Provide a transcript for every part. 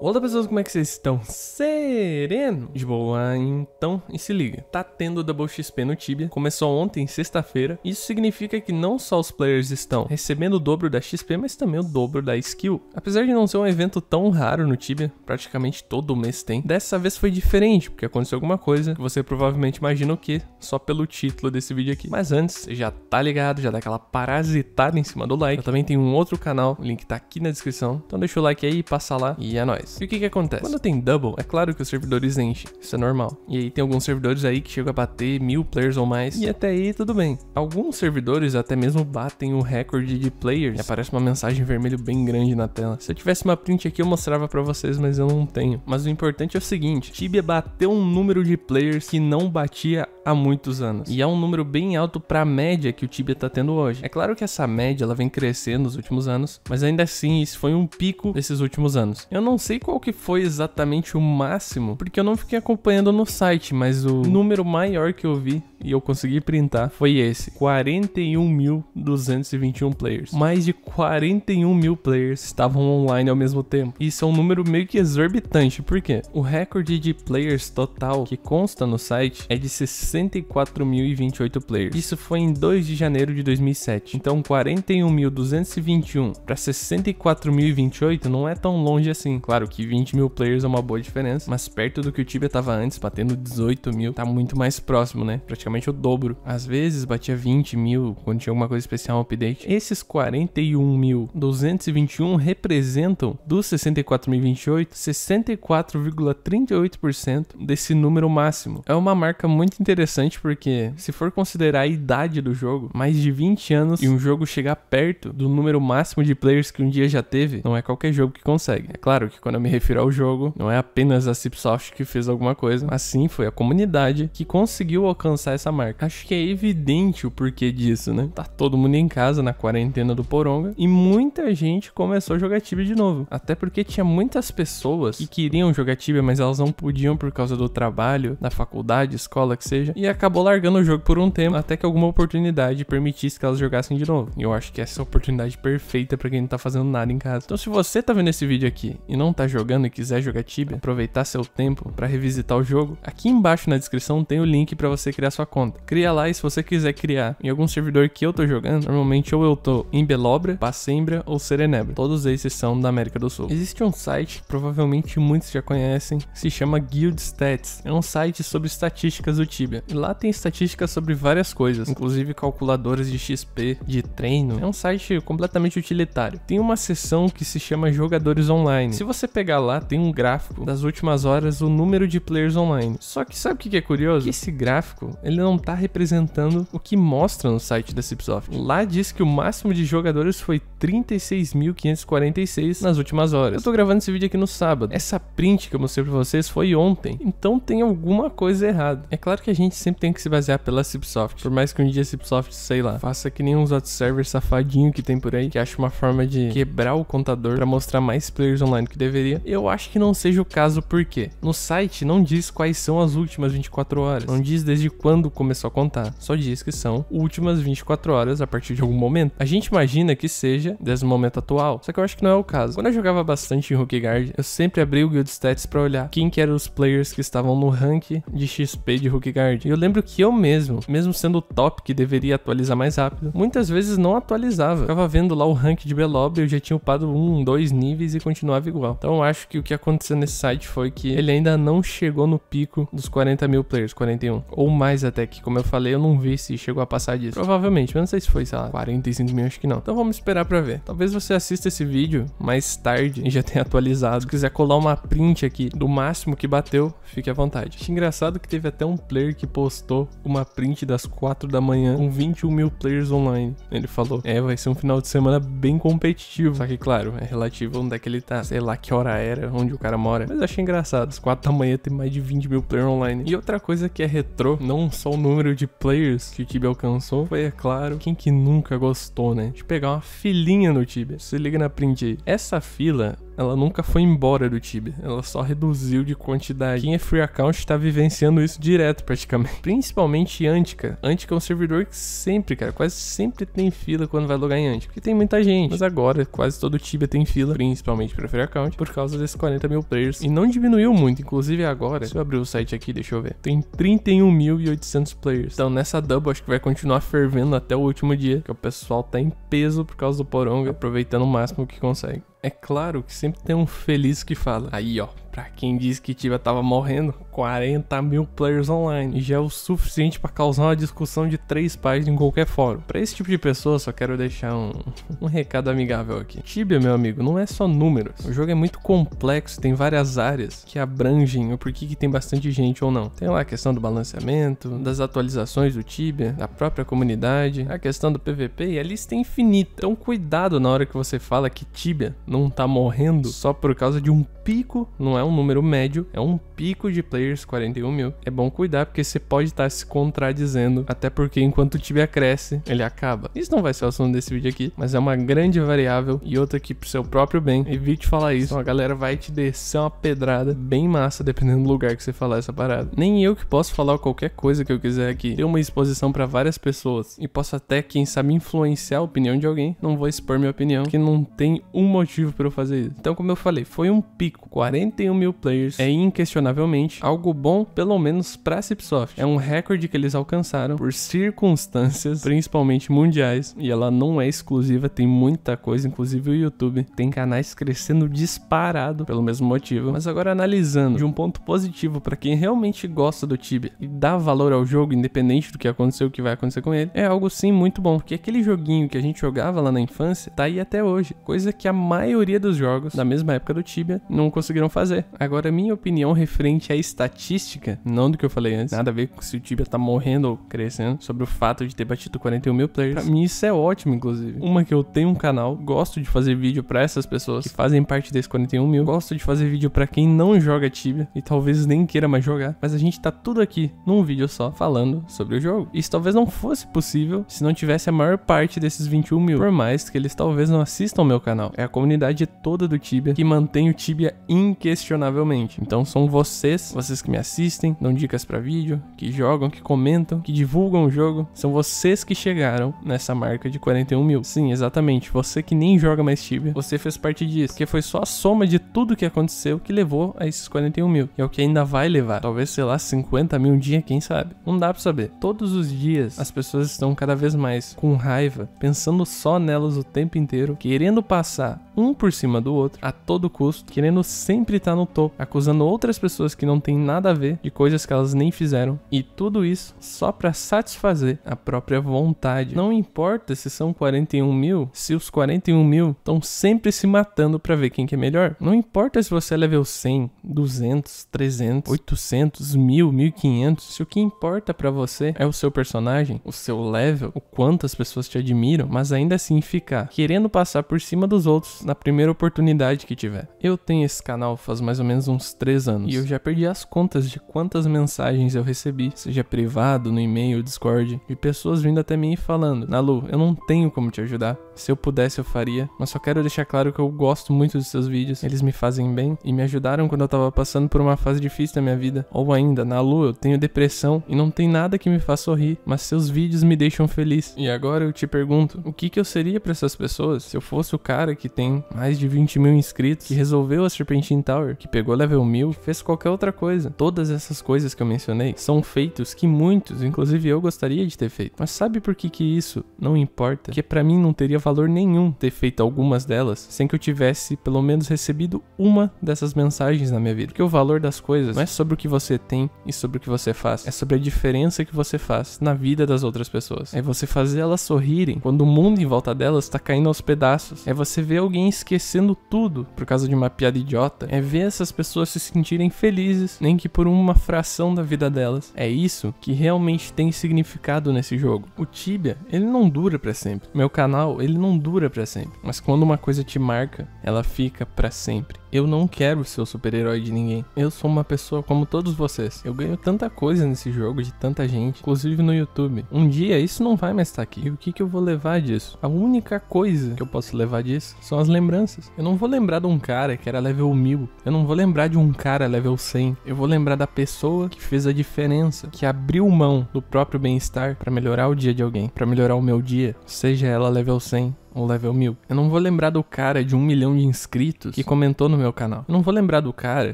Olá pessoas, como é que vocês estão? Sereno? De boa, então, e se liga, tá tendo Double XP no Tibia, começou ontem, sexta-feira, isso significa que não só os players estão recebendo o dobro da XP, mas também o dobro da skill. Apesar de não ser um evento tão raro no Tibia, praticamente todo mês tem, dessa vez foi diferente, porque aconteceu alguma coisa que você provavelmente imagina o que, só pelo título desse vídeo aqui. Mas antes, já tá ligado, já dá aquela parasitada em cima do like, eu também tenho um outro canal, o link tá aqui na descrição, então deixa o like aí, passa lá e é nóis. E o que que acontece? Quando tem double, é claro que os servidores enchem, isso é normal. E aí tem alguns servidores aí que chegam a bater mil players ou mais, e até aí tudo bem. Alguns servidores até mesmo batem o recorde de players, e aparece uma mensagem vermelha bem grande na tela. Se eu tivesse uma print aqui eu mostrava pra vocês, mas eu não tenho. Mas o importante é o seguinte, Tibia bateu um número de players que não batia há muitos anos. E é um número bem alto para a média que o Tibia está tendo hoje. É claro que essa média ela vem crescendo nos últimos anos, mas ainda assim isso foi um pico desses últimos anos. Eu não sei qual que foi exatamente o máximo, porque eu não fiquei acompanhando no site, mas o número maior que eu vi e eu consegui printar foi esse: 41.221 players. Mais de 41 mil players estavam online ao mesmo tempo. Isso é um número meio que exorbitante, porque o recorde de players total que consta no site é de 60 64.028 players. Isso foi em 2 de janeiro de 2007. Então 41.221 para 64.028 não é tão longe assim. Claro que 20 mil players é uma boa diferença, mas perto do que o Tibia tava antes, batendo 18 mil, tá muito mais próximo, né? Praticamente o dobro. Às vezes batia 20 mil quando tinha alguma coisa especial, um update. Esses 41.221 representam dos 64.028, 64,38% desse número máximo. É uma marca muito interessante interessante porque, se for considerar a idade do jogo, mais de 20 anos e um jogo chegar perto do número máximo de players que um dia já teve, não é qualquer jogo que consegue. É claro que quando eu me refiro ao jogo, não é apenas a Cipsoft que fez alguma coisa, mas sim foi a comunidade que conseguiu alcançar essa marca. Acho que é evidente o porquê disso, né? Tá todo mundo em casa na quarentena do Poronga e muita gente começou a jogar Tibia de novo. Até porque tinha muitas pessoas que queriam jogar Tibia, mas elas não podiam por causa do trabalho, da faculdade, escola, que seja, e acabou largando o jogo por um tempo até que alguma oportunidade permitisse que elas jogassem de novo. E eu acho que essa é a oportunidade perfeita para quem não tá fazendo nada em casa. Então se você tá vendo esse vídeo aqui e não tá jogando e quiser jogar Tibia, aproveitar seu tempo para revisitar o jogo, aqui embaixo na descrição tem o link para você criar sua conta. Cria lá e se você quiser criar em algum servidor que eu tô jogando, normalmente ou eu tô em Belobra, Passembra ou Serenebra. Todos esses são da América do Sul. Existe um site, provavelmente muitos já conhecem, se chama Guild Stats. É um site sobre estatísticas do Tibia. E lá tem estatísticas sobre várias coisas, inclusive calculadores de XP, de treino. É um site completamente utilitário. Tem uma seção que se chama Jogadores Online. Se você pegar lá, tem um gráfico das últimas horas, o número de players online. Só que sabe o que é curioso? Que esse gráfico, ele não tá representando o que mostra no site da Cipsoft. Lá diz que o máximo de jogadores foi 36.546 nas últimas horas. Eu tô gravando esse vídeo aqui no sábado. Essa print que eu mostrei pra vocês foi ontem. Então tem alguma coisa errada. É claro que a gente gente sempre tem que se basear pela Cipsoft. Por mais que um dia a Cipsoft, sei lá, faça que nem uns outros servers safadinho que tem por aí, que acha uma forma de quebrar o contador para mostrar mais players online que deveria, eu acho que não seja o caso porque no site não diz quais são as últimas 24 horas, não diz desde quando começou a contar, só diz que são últimas 24 horas a partir de algum momento. A gente imagina que seja desde o momento atual, só que eu acho que não é o caso. Quando eu jogava bastante em Rookie Guard, eu sempre abri o Guild Stats para olhar quem que eram os players que estavam no rank de XP de Rookie Guard e eu lembro que eu mesmo, mesmo sendo o top que deveria atualizar mais rápido, muitas vezes não atualizava. Ficava vendo lá o rank de Belob, eu já tinha upado um, dois níveis e continuava igual. Então acho que o que aconteceu nesse site foi que ele ainda não chegou no pico dos 40 mil players, 41. Ou mais até que, como eu falei, eu não vi se chegou a passar disso. Provavelmente, mas não sei se foi, sei lá, 45 mil, acho que não. Então vamos esperar pra ver. Talvez você assista esse vídeo mais tarde e já tenha atualizado. Se quiser colar uma print aqui do máximo que bateu, fique à vontade. Acho engraçado que teve até um player que postou uma print das 4 da manhã com 21 mil players online. Ele falou: É, vai ser um final de semana bem competitivo. Só que, claro, é relativo onde é que ele tá, sei lá que hora era, onde o cara mora. Mas achei engraçado. as 4 da manhã tem mais de 20 mil players online. E outra coisa que é retrô, não só o número de players que o Tibia alcançou, foi, é claro, quem que nunca gostou, né? De pegar uma filinha no Tibia. Se liga na print aí. Essa fila ela nunca foi embora do Tibia, ela só reduziu de quantidade. Quem é free account está vivenciando isso direto praticamente. Principalmente Antica. Antica é um servidor que sempre, cara, quase sempre tem fila quando vai logar em Antica, porque tem muita gente. Mas agora quase todo Tibia tem fila, principalmente para free account, por causa desses 40 mil players. E não diminuiu muito, inclusive agora, se eu abrir o site aqui, deixa eu ver, tem 31.800 players. Então nessa double acho que vai continuar fervendo até o último dia, que o pessoal tá em peso por causa do Poronga, aproveitando o máximo que consegue. É claro que sempre tem um feliz que fala, aí ó, Pra quem disse que Tibia tava morrendo, 40 mil players online. E já é o suficiente para causar uma discussão de três páginas em qualquer fórum. Para esse tipo de pessoa, só quero deixar um, um recado amigável aqui. Tibia, meu amigo, não é só números. O jogo é muito complexo, tem várias áreas que abrangem o porquê que tem bastante gente ou não. Tem lá a questão do balanceamento, das atualizações do Tibia, da própria comunidade, a questão do PVP e a lista é infinita. Então cuidado na hora que você fala que Tibia não tá morrendo só por causa de um pico, não é um número médio, é um pico de players, 41 mil. É bom cuidar porque você pode estar tá se contradizendo, até porque enquanto o Tibia cresce, ele acaba. Isso não vai ser o assunto desse vídeo aqui, mas é uma grande variável e outra que pro seu próprio bem. Evite falar isso, então a galera vai te descer uma pedrada bem massa, dependendo do lugar que você falar essa parada. Nem eu que posso falar qualquer coisa que eu quiser aqui. Ter uma exposição para várias pessoas e posso até, quem sabe, influenciar a opinião de alguém. Não vou expor minha opinião, que não tem um motivo para eu fazer isso. Então, como eu falei, foi um pico, 41 mil players é inquestionavelmente algo bom, pelo menos para a Cipsoft. É um recorde que eles alcançaram por circunstâncias, principalmente mundiais, e ela não é exclusiva, tem muita coisa, inclusive o YouTube tem canais crescendo disparado pelo mesmo motivo. Mas agora analisando de um ponto positivo para quem realmente gosta do Tibia e dá valor ao jogo, independente do que aconteceu, o que vai acontecer com ele, é algo sim muito bom, porque aquele joguinho que a gente jogava lá na infância tá aí até hoje, coisa que a maioria dos jogos da mesma época do Tibia não conseguiram fazer Agora, minha opinião referente à estatística, não do que eu falei antes, nada a ver com se o Tibia tá morrendo ou crescendo, sobre o fato de ter batido 41 mil players. Pra mim, isso é ótimo, inclusive. Uma que eu tenho um canal, gosto de fazer vídeo para essas pessoas que fazem parte desse 41 mil, gosto de fazer vídeo para quem não joga Tibia e talvez nem queira mais jogar, mas a gente tá tudo aqui num vídeo só falando sobre o jogo. Isso talvez não fosse possível se não tivesse a maior parte desses 21 mil, por mais que eles talvez não assistam meu canal. É a comunidade toda do Tibia que mantém o Tibia inquestionável inquestionavelmente. Então são vocês, vocês que me assistem, dão dicas para vídeo, que jogam, que comentam, que divulgam o jogo, são vocês que chegaram nessa marca de 41 mil. Sim, exatamente. Você que nem joga mais Tibia, você fez parte disso, porque foi só a soma de tudo que aconteceu que levou a esses 41 mil. E é o que ainda vai levar. Talvez, sei lá, 50 mil um dia, quem sabe? Não dá pra saber. Todos os dias as pessoas estão cada vez mais com raiva, pensando só nelas o tempo inteiro, querendo passar um por cima do outro a todo custo, querendo sempre estar tá no topo, acusando outras pessoas que não têm nada a ver de coisas que elas nem fizeram. E tudo isso só para satisfazer a própria vontade. Não importa se são 41 mil, se os 41 mil estão sempre se matando para ver quem que é melhor. Não importa se você é level 100, 200, 300, 800, 1000, 1500. Se o que importa para você é o seu personagem, o seu level, o quanto as pessoas te admiram, mas ainda assim ficar querendo passar por cima dos outros na primeira oportunidade que tiver. Eu tenho esse canal faz mais ou menos uns 3 anos. E eu já perdi as contas de quantas mensagens eu recebi, seja privado, no e-mail, Discord, de pessoas vindo até mim e falando: Nalu, eu não tenho como te ajudar. Se eu pudesse, eu faria. Mas só quero deixar claro que eu gosto muito dos seus vídeos. Eles me fazem bem e me ajudaram quando eu tava passando por uma fase difícil da minha vida. Ou ainda, na lua eu tenho depressão e não tem nada que me faça sorrir, mas seus vídeos me deixam feliz. E agora eu te pergunto, o que que eu seria para essas pessoas se eu fosse o cara que tem mais de 20 mil inscritos, que resolveu a Serpentine Tower, que pegou level 1000, que fez qualquer outra coisa? Todas essas coisas que eu mencionei são feitos que muitos, inclusive eu, gostaria de ter feito. Mas sabe por que que isso não importa? Que para mim não teria valor nenhum ter feito algumas delas sem que eu tivesse pelo menos recebido uma dessas mensagens na minha vida. Porque o valor das coisas não é sobre o que você tem e sobre o que você faz, é sobre a diferença que você faz na vida das outras pessoas. É você fazer elas sorrirem quando o mundo em volta delas está caindo aos pedaços. É você ver alguém esquecendo tudo por causa de uma piada idiota. É ver essas pessoas se sentirem felizes, nem que por uma fração da vida delas. É isso que realmente tem significado nesse jogo. O Tibia, ele não dura para sempre. Meu canal, ele ele não dura para sempre. Mas quando uma coisa te marca, ela fica para sempre. Eu não quero ser o super-herói de ninguém. Eu sou uma pessoa como todos vocês. Eu ganho tanta coisa nesse jogo de tanta gente, inclusive no YouTube. Um dia isso não vai mais estar tá aqui. E o que, que eu vou levar disso? A única coisa que eu posso levar disso são as lembranças. Eu não vou lembrar de um cara que era level 1000. Eu não vou lembrar de um cara level 100. Eu vou lembrar da pessoa que fez a diferença, que abriu mão do próprio bem-estar para melhorar o dia de alguém, para melhorar o meu dia, seja ela level 100 o Level 1000. Eu não vou lembrar do cara de um milhão de inscritos que comentou no meu canal. Eu não vou lembrar do cara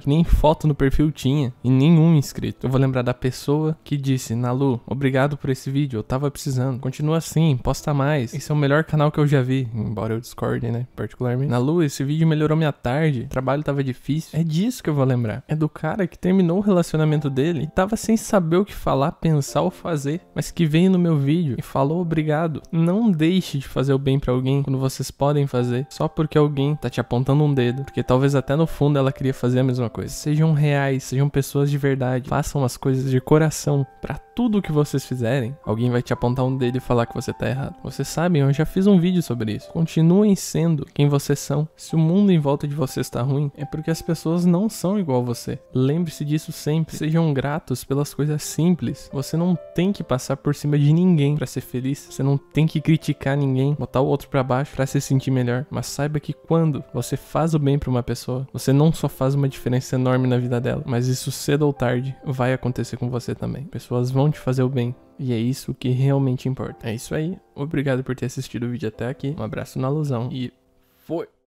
que nem foto no perfil tinha e nenhum inscrito. Eu vou lembrar da pessoa que disse, Nalu, obrigado por esse vídeo, eu tava precisando. Continua assim, posta mais. Esse é o melhor canal que eu já vi, embora eu discorde, né, particularmente. Nalu, esse vídeo melhorou minha tarde, o trabalho tava difícil. É disso que eu vou lembrar. É do cara que terminou o relacionamento dele e tava sem saber o que falar, pensar ou fazer, mas que veio no meu vídeo e falou obrigado. Não deixe de fazer o bem para alguém alguém, quando vocês podem fazer, só porque alguém tá te apontando um dedo, porque talvez até no fundo ela queria fazer a mesma coisa. Sejam reais, sejam pessoas de verdade, façam as coisas de coração. Para tudo que vocês fizerem, alguém vai te apontar um dedo e falar que você tá errado. Vocês sabem, eu já fiz um vídeo sobre isso. Continuem sendo quem vocês são. Se o mundo em volta de vocês tá ruim, é porque as pessoas não são igual a você. Lembre-se disso sempre. Sejam gratos pelas coisas simples. Você não tem que passar por cima de ninguém para ser feliz. Você não tem que criticar ninguém, botar o outro para baixo para se sentir melhor, mas saiba que quando você faz o bem para uma pessoa, você não só faz uma diferença enorme na vida dela, mas isso cedo ou tarde vai acontecer com você também. Pessoas vão te fazer o bem. E é isso que realmente importa. É isso aí. Obrigado por ter assistido o vídeo até aqui. Um abraço na alusão e foi!